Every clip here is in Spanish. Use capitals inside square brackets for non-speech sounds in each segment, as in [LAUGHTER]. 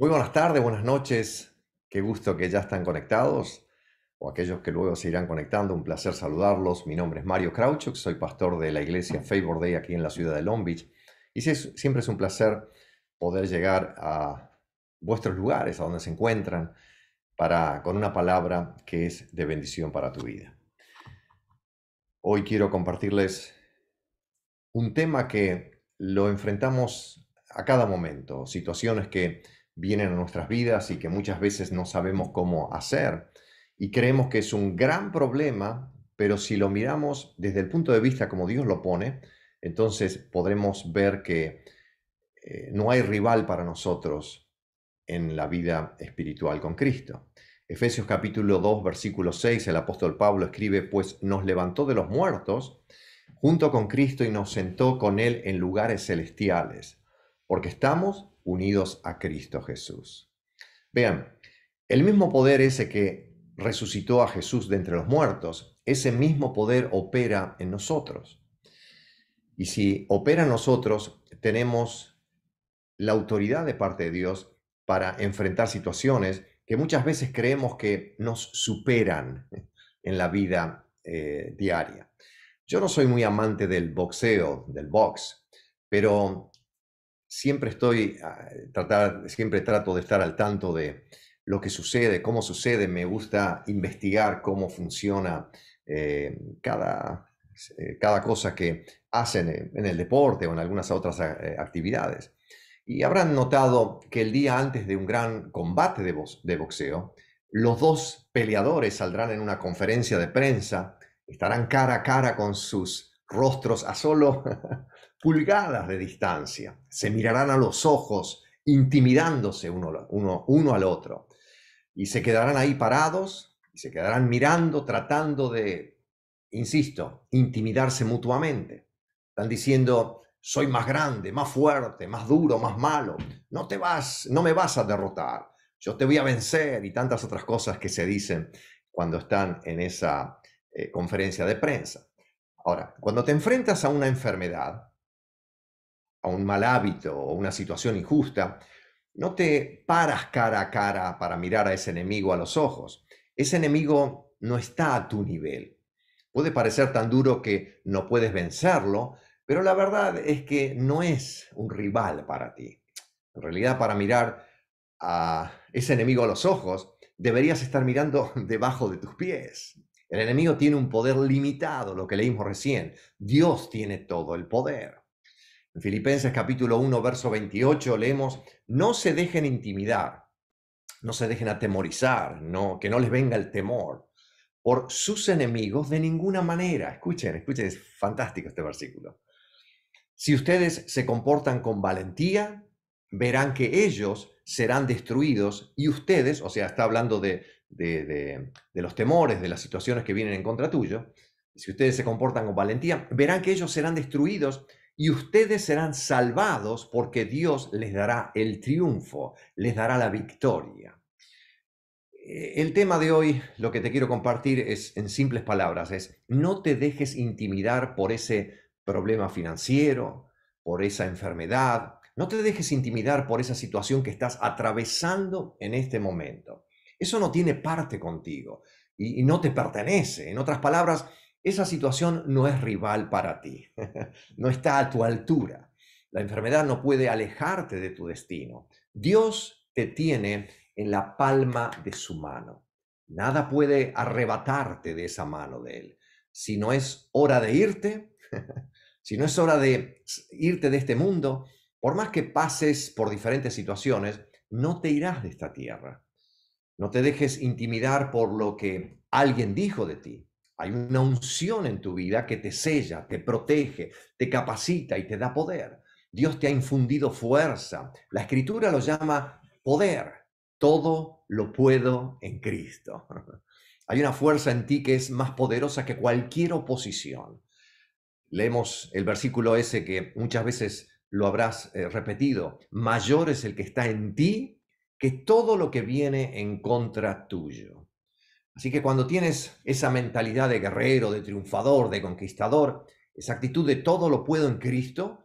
Muy buenas tardes, buenas noches. Qué gusto que ya están conectados o aquellos que luego se irán conectando. Un placer saludarlos. Mi nombre es Mario Krauchuk, soy pastor de la iglesia Favor Day aquí en la ciudad de Long Beach. Y siempre es un placer poder llegar a vuestros lugares, a donde se encuentran, para, con una palabra que es de bendición para tu vida. Hoy quiero compartirles un tema que lo enfrentamos a cada momento, situaciones que vienen a nuestras vidas y que muchas veces no sabemos cómo hacer. Y creemos que es un gran problema, pero si lo miramos desde el punto de vista como Dios lo pone, entonces podremos ver que eh, no hay rival para nosotros en la vida espiritual con Cristo. Efesios capítulo 2, versículo 6, el apóstol Pablo escribe, pues nos levantó de los muertos junto con Cristo y nos sentó con Él en lugares celestiales, porque estamos unidos a Cristo Jesús. Vean, el mismo poder ese que resucitó a Jesús de entre los muertos, ese mismo poder opera en nosotros. Y si opera en nosotros, tenemos la autoridad de parte de Dios para enfrentar situaciones que muchas veces creemos que nos superan en la vida eh, diaria. Yo no soy muy amante del boxeo, del box, pero siempre estoy, ah, tratar, siempre trato de estar al tanto de lo que sucede, cómo sucede, me gusta investigar cómo funciona eh, cada, eh, cada cosa que hacen en el deporte o en algunas otras eh, actividades. Y habrán notado que el día antes de un gran combate de, de boxeo, los dos peleadores saldrán en una conferencia de prensa, estarán cara a cara con sus rostros a solo [LAUGHS] pulgadas de distancia, se mirarán a los ojos, intimidándose uno, al otro, y se quedarán ahí parados, y se quedarán mirando, tratando de, insisto, intimidarse mutuamente. Están diciendo, soy más grande, más fuerte, más duro, más malo, no te vas, no me vas a derrotar, yo te voy a vencer, y tantas otras cosas que se dicen cuando están en esa eh, conferencia de prensa. Ahora, cuando te enfrentas a una enfermedad, a un mal hábito o una situación injusta, no te paras cara a cara para mirar a ese enemigo a los ojos. Ese enemigo no está a tu nivel. Puede parecer tan duro que no puedes vencerlo, pero la verdad es que no es un rival para ti. En realidad, para mirar a ese enemigo a los ojos, deberías estar mirando [LAUGHS] debajo de tus pies. El enemigo tiene un poder limitado, lo que leímos recién. Dios tiene todo el poder. En Filipenses capítulo 1, verso 28 leemos, no se dejen intimidar, no se dejen atemorizar, no, que no les venga el temor por sus enemigos de ninguna manera. Escuchen, escuchen, es fantástico este versículo. Si ustedes se comportan con valentía, verán que ellos serán destruidos y ustedes, o sea, está hablando de, de los temores, de las situaciones que vienen en contra tuyo, si ustedes se comportan con valentía, verán que ellos serán destruidos y ustedes serán salvados porque Dios les dará el triunfo, les dará la victoria. Eh, el tema de hoy, lo que te quiero compartir es en simples palabras, es no te dejes intimidar por ese problema financiero, por esa enfermedad, no te dejes intimidar por esa situación que estás atravesando en este momento. Eso no tiene parte contigo y, no te pertenece. En otras palabras, esa situación no es rival para ti, [LAUGHS] no está a tu altura. La enfermedad no puede alejarte de tu destino. Dios te tiene en la palma de su mano. Nada puede arrebatarte de esa mano de Él. Si no es hora de irte, [LAUGHS] si no es hora de irte de este mundo, por más que pases por diferentes situaciones, no te irás de esta tierra. No te dejes intimidar por lo que alguien dijo de ti. Hay una unción en tu vida que te sella, te protege, te capacita y te da poder. Dios te ha infundido fuerza. La escritura lo llama poder. Todo lo puedo en Cristo. [LAUGHS] Hay una fuerza en ti que es más poderosa que cualquier oposición. Leemos el versículo ese que muchas veces lo habrás eh, repetido. Mayor es el que está en ti que todo lo que viene en contra tuyo. Así que cuando tienes esa mentalidad de guerrero, de triunfador, de conquistador, esa actitud de todo lo puedo en Cristo,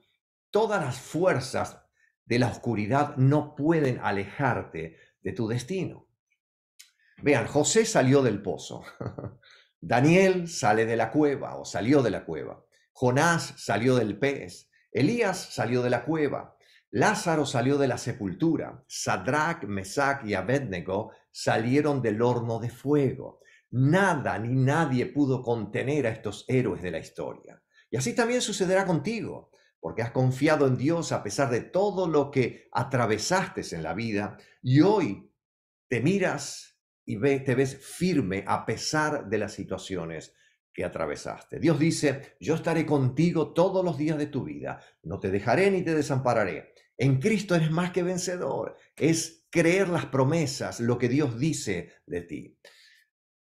todas las fuerzas de la oscuridad no pueden alejarte de tu destino. Vean, José salió del pozo, [LAUGHS] Daniel sale de la cueva o salió de la cueva, Jonás salió del pez, Elías salió de la cueva, Lázaro salió de la sepultura, Sadrach, Mesach y Abednego salieron del horno de fuego. Nada ni nadie pudo contener a estos héroes de la historia. Y así también sucederá contigo, porque has confiado en Dios a pesar de todo lo que atravesaste en la vida y hoy te miras y te ves firme a pesar de las situaciones que atravesaste. Dios dice, yo estaré contigo todos los días de tu vida, no te dejaré ni te desampararé. En Cristo eres más que vencedor. Es creer las promesas, lo que Dios dice de ti.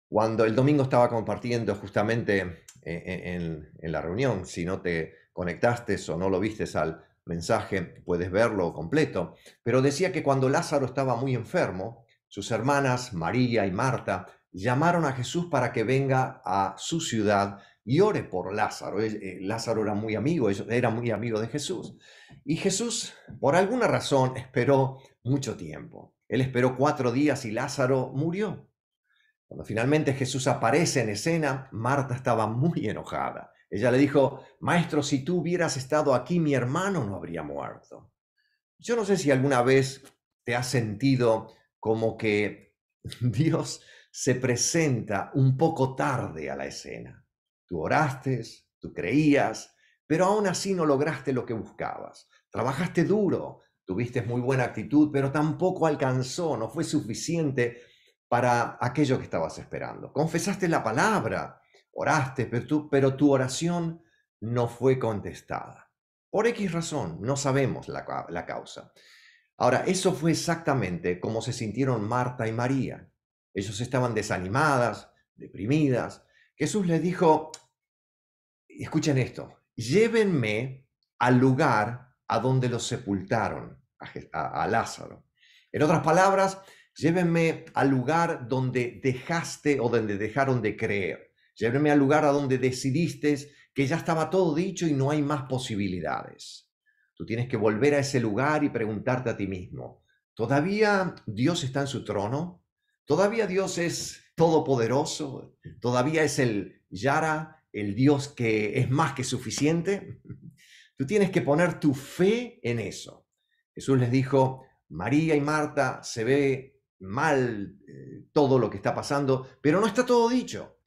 Cuando el domingo estaba compartiendo justamente eh, eh, en, la reunión, si no te conectaste o no lo viste al mensaje, puedes verlo completo, pero decía que cuando Lázaro estaba muy enfermo, sus hermanas María y Marta llamaron a Jesús para que venga a su ciudad y ore por Lázaro. Eh, Lázaro era muy amigo, era muy amigo de Jesús. Y Jesús, por alguna razón, esperó mucho tiempo. Él esperó cuatro días y Lázaro murió. Cuando finalmente Jesús aparece en escena, Marta estaba muy enojada. Ella le dijo, Maestro, si tú hubieras estado aquí, mi hermano no habría muerto. Yo no sé si alguna vez te has sentido como que [LAUGHS] Dios se presenta un poco tarde a la escena. Tú oraste, tú creías, pero aún así no lograste lo que buscabas. Trabajaste duro, tuviste muy buena actitud, pero tampoco alcanzó, no fue suficiente para aquello que estabas esperando. Confesaste la palabra, oraste, pero tu, pero tu oración no fue contestada. Por X razón, no sabemos la causa. Ahora, eso fue exactamente como se sintieron Marta y María ellos estaban desanimadas, deprimidas. Jesús les dijo, escuchen esto, llévenme al lugar a donde los sepultaron, a, a Lázaro. En otras palabras, llévenme al lugar donde dejaste o donde dejaron de creer. Llévenme al lugar a donde decidiste que ya estaba todo dicho y no hay más posibilidades. Tú tienes que volver a ese lugar y preguntarte a ti mismo, ¿todavía Dios está en su trono? Todavía Dios es todopoderoso, todavía es el Yara, el Dios que es más que suficiente. Tú tienes que poner tu fe en eso. Jesús les dijo, María y Marta, se ve mal eh, todo lo que está pasando, pero no está todo dicho.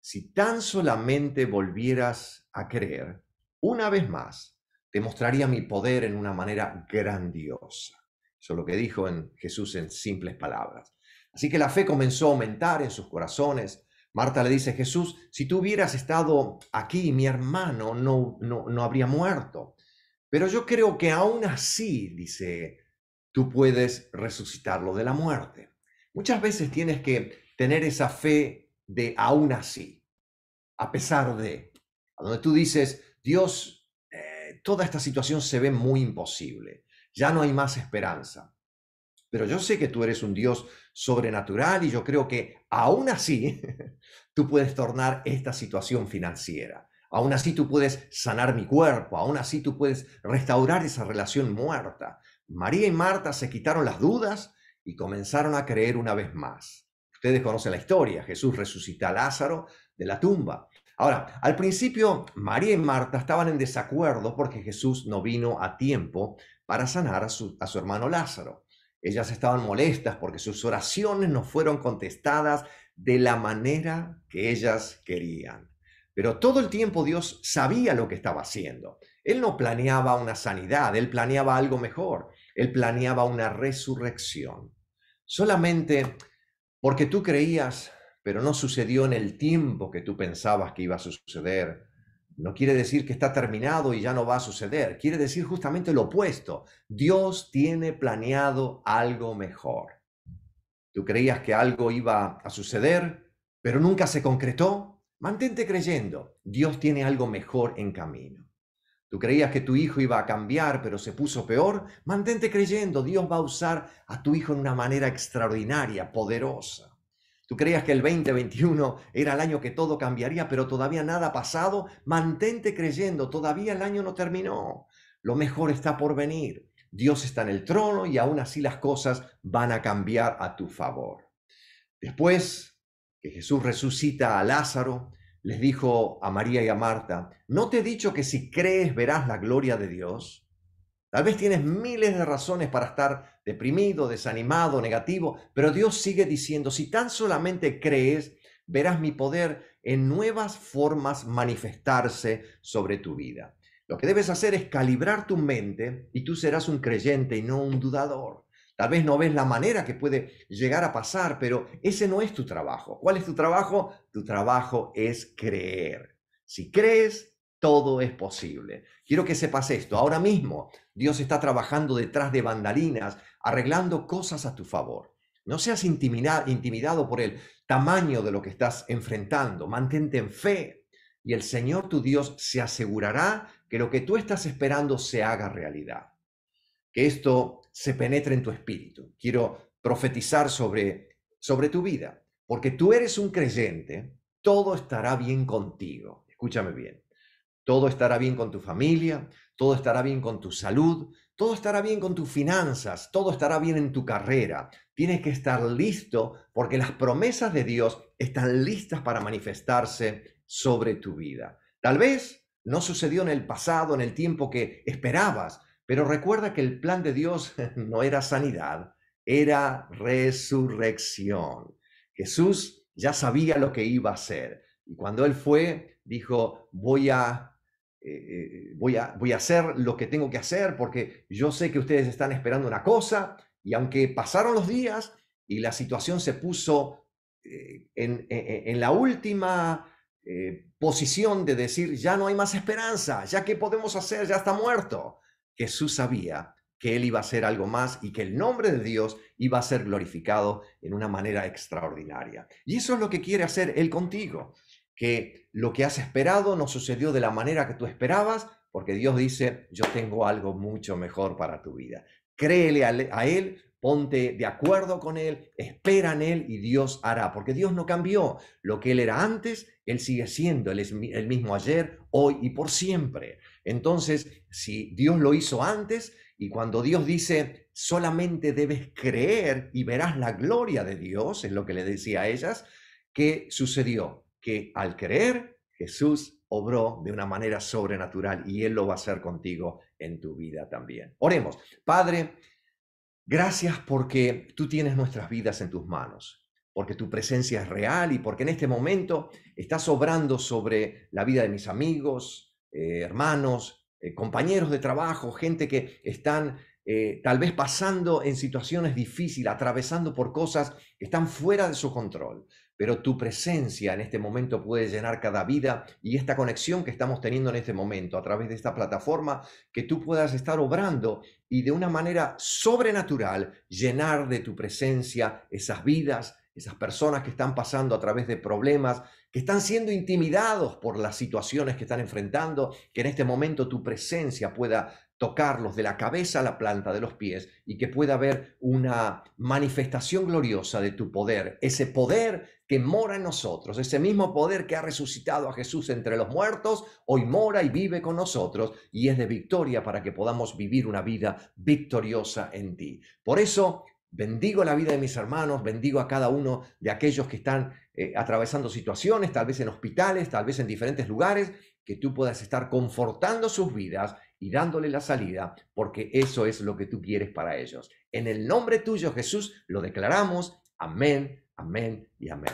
Si tan solamente volvieras a creer, una vez más, te mostraría mi poder en una manera grandiosa. Eso es lo que dijo en Jesús en simples palabras. Así que la fe comenzó a aumentar en sus corazones. Marta le dice, Jesús, si tú hubieras estado aquí, mi hermano no, habría muerto. Pero yo creo que aún así, dice, tú puedes resucitarlo de la muerte. Muchas veces tienes que tener esa fe de aún así, a pesar de, a donde tú dices, Dios, eh, toda esta situación se ve muy imposible, ya no hay más esperanza pero yo sé que tú eres un Dios sobrenatural y yo creo que aún así [LAUGHS] tú puedes tornar esta situación financiera. Aún así tú puedes sanar mi cuerpo, aún así tú puedes restaurar esa relación muerta. María y Marta se quitaron las dudas y comenzaron a creer una vez más. Ustedes conocen la historia, Jesús resucita a Lázaro de la tumba. Ahora, al principio María y Marta estaban en desacuerdo porque Jesús no vino a tiempo para sanar a su, a su hermano Lázaro. Ellas estaban molestas porque sus oraciones no fueron contestadas de la manera que ellas querían. Pero todo el tiempo Dios sabía lo que estaba haciendo. Él no planeaba una sanidad, él planeaba algo mejor, él planeaba una resurrección. Solamente porque tú creías, pero no sucedió en el tiempo que tú pensabas que iba a suceder, no quiere decir que está terminado y ya no va a suceder. Quiere decir justamente lo opuesto. Dios tiene planeado algo mejor. Tú creías que algo iba a suceder, pero nunca se concretó. Mantente creyendo. Dios tiene algo mejor en camino. Tú creías que tu hijo iba a cambiar, pero se puso peor. Mantente creyendo. Dios va a usar a tu hijo de una manera extraordinaria, poderosa. Tú creías que el 2021 era el año que todo cambiaría, pero todavía nada ha pasado. Mantente creyendo, todavía el año no terminó. Lo mejor está por venir. Dios está en el trono y aún así las cosas van a cambiar a tu favor. Después que Jesús resucita a Lázaro, les dijo a María y a Marta, ¿no te he dicho que si crees verás la gloria de Dios? Tal vez tienes miles de razones para estar deprimido, desanimado, negativo, pero Dios sigue diciendo, si tan solamente crees, verás mi poder en nuevas formas manifestarse sobre tu vida. Lo que debes hacer es calibrar tu mente y tú serás un creyente y no un dudador. Tal vez no ves la manera que puede llegar a pasar, pero ese no es tu trabajo. ¿Cuál es tu trabajo? Tu trabajo es creer. Si crees, todo es posible. Quiero que sepas esto. Ahora mismo Dios está trabajando detrás de bandalinas, arreglando cosas a tu favor. No seas intimidado, por el tamaño de lo que estás enfrentando. Mantente en fe y el Señor tu Dios se asegurará que lo que tú estás esperando se haga realidad. Que esto se penetre en tu espíritu. Quiero profetizar sobre, sobre tu vida. Porque tú eres un creyente, todo estará bien contigo. Escúchame bien todo estará bien con tu familia, todo estará bien con tu salud, todo estará bien con tus finanzas, todo estará bien en tu carrera. Tienes que estar listo porque las promesas de Dios están listas para manifestarse sobre tu vida. Tal vez no sucedió en el pasado, en el tiempo que esperabas, pero recuerda que el plan de Dios [LAUGHS] no era sanidad, era resurrección. Jesús ya sabía lo que iba a hacer. Y cuando él fue, dijo, voy a eh, eh, voy, a, voy a hacer lo que tengo que hacer porque yo sé que ustedes están esperando una cosa y aunque pasaron los días y la situación se puso eh, en, la última posición de decir, ya no hay más esperanza, ya que podemos hacer, ya está muerto, Jesús sabía que él iba a hacer algo más y que el nombre de Dios iba a ser glorificado en una manera extraordinaria. Y eso es lo que quiere hacer él contigo que lo que has esperado no sucedió de la manera que tú esperabas, porque Dios dice, yo tengo algo mucho mejor para tu vida. Créele a Él, ponte de acuerdo con Él, espera en Él y Dios hará, porque Dios no cambió. Lo que Él era antes, Él sigue siendo, Él es el mismo ayer, hoy y por siempre. Entonces, si Dios lo hizo antes y cuando Dios dice, solamente debes creer y verás la gloria de Dios, es lo que le decía a ellas, ¿qué sucedió? que al creer, Jesús obró de una manera sobrenatural y Él lo va a hacer contigo en tu vida también. Oremos, Padre, gracias porque tú tienes nuestras vidas en tus manos, porque tu presencia es real y porque en este momento estás obrando sobre la vida de mis amigos, eh, hermanos, eh, compañeros de trabajo, gente que están eh, tal vez pasando en situaciones difíciles, atravesando por cosas que están fuera de su control pero tu presencia en este momento puede llenar cada vida y esta conexión que estamos teniendo en este momento a través de esta plataforma, que tú puedas estar obrando y de una manera sobrenatural llenar de tu presencia esas vidas, esas personas que están pasando a través de problemas, que están siendo intimidados por las situaciones que están enfrentando, que en este momento tu presencia pueda tocarlos de la cabeza a la planta de los pies y que pueda haber una manifestación gloriosa de tu poder, ese poder que mora en nosotros, ese mismo poder que ha resucitado a Jesús entre los muertos, hoy mora y vive con nosotros y es de victoria para que podamos vivir una vida victoriosa en ti. Por eso bendigo la vida de mis hermanos, bendigo a cada uno de aquellos que están eh, atravesando situaciones, tal vez en hospitales, tal vez en diferentes lugares, que tú puedas estar confortando sus vidas y dándole la salida, porque eso es lo que tú quieres para ellos. En el nombre tuyo, Jesús, lo declaramos. Amén, amén y amén.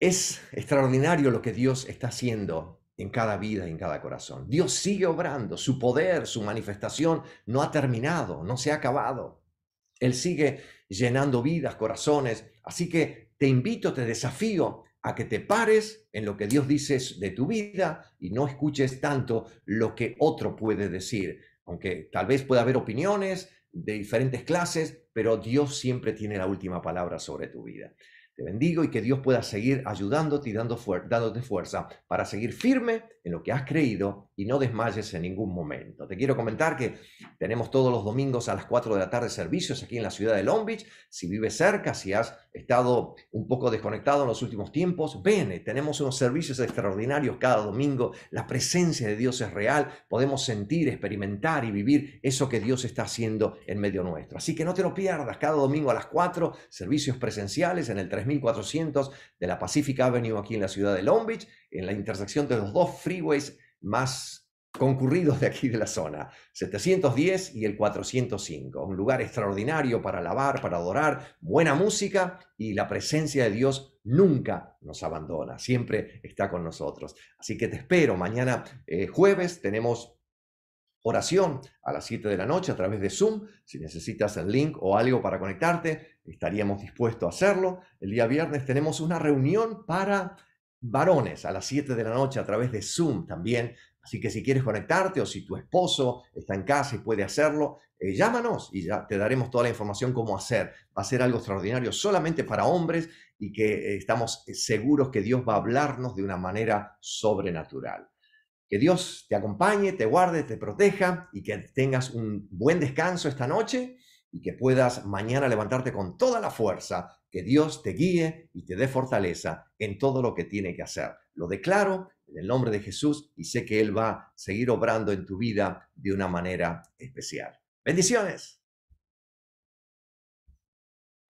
Es extraordinario lo que Dios está haciendo en cada vida y en cada corazón. Dios sigue obrando, su poder, su manifestación no ha terminado, no se ha acabado. Él sigue llenando vidas, corazones. Así que te invito, te desafío a que te pares en lo que Dios dice de tu vida y no escuches tanto lo que otro puede decir, aunque tal vez pueda haber opiniones de diferentes clases, pero Dios siempre tiene la última palabra sobre tu vida. Te bendigo y que Dios pueda seguir ayudándote y dando dándote fuerza para seguir firme en lo que has creído y no desmayes en ningún momento. Te quiero comentar que tenemos todos los domingos a las 4 de la tarde servicios aquí en la ciudad de Long Beach. Si vives cerca, si has estado un poco desconectado en los últimos tiempos, ven, eh, tenemos unos servicios extraordinarios cada domingo. La presencia de Dios es real. Podemos sentir, experimentar y vivir eso que Dios está haciendo en medio nuestro. Así que no te lo pierdas. Cada domingo a las 4, servicios presenciales en el 3400 de la Pacific Avenue aquí en la ciudad de Long Beach, en la intersección de los dos freeways más concurridos de aquí de la zona, 710 y el 405. Un lugar extraordinario para alabar, para adorar, buena música y la presencia de Dios nunca nos abandona, siempre está con nosotros. Así que te espero mañana eh, jueves, tenemos oración a las 7 de la noche a través de Zoom. Si necesitas el link o algo para conectarte, estaríamos dispuestos a hacerlo. El día viernes tenemos una reunión para varones a las 7 de la noche a través de Zoom también. Así que si quieres conectarte o si tu esposo está en casa y puede hacerlo, eh, llámanos y ya te daremos toda la información cómo hacer. Va a ser algo extraordinario solamente para hombres y que eh, estamos eh, seguros que Dios va a hablarnos de una manera sobrenatural. Que Dios te acompañe, te guarde, te proteja y que tengas un buen descanso esta noche y que puedas mañana levantarte con toda la fuerza que Dios te guíe y te dé fortaleza en todo lo que tiene que hacer. Lo declaro en el nombre de Jesús y sé que Él va a seguir obrando en tu vida de una manera especial. Bendiciones.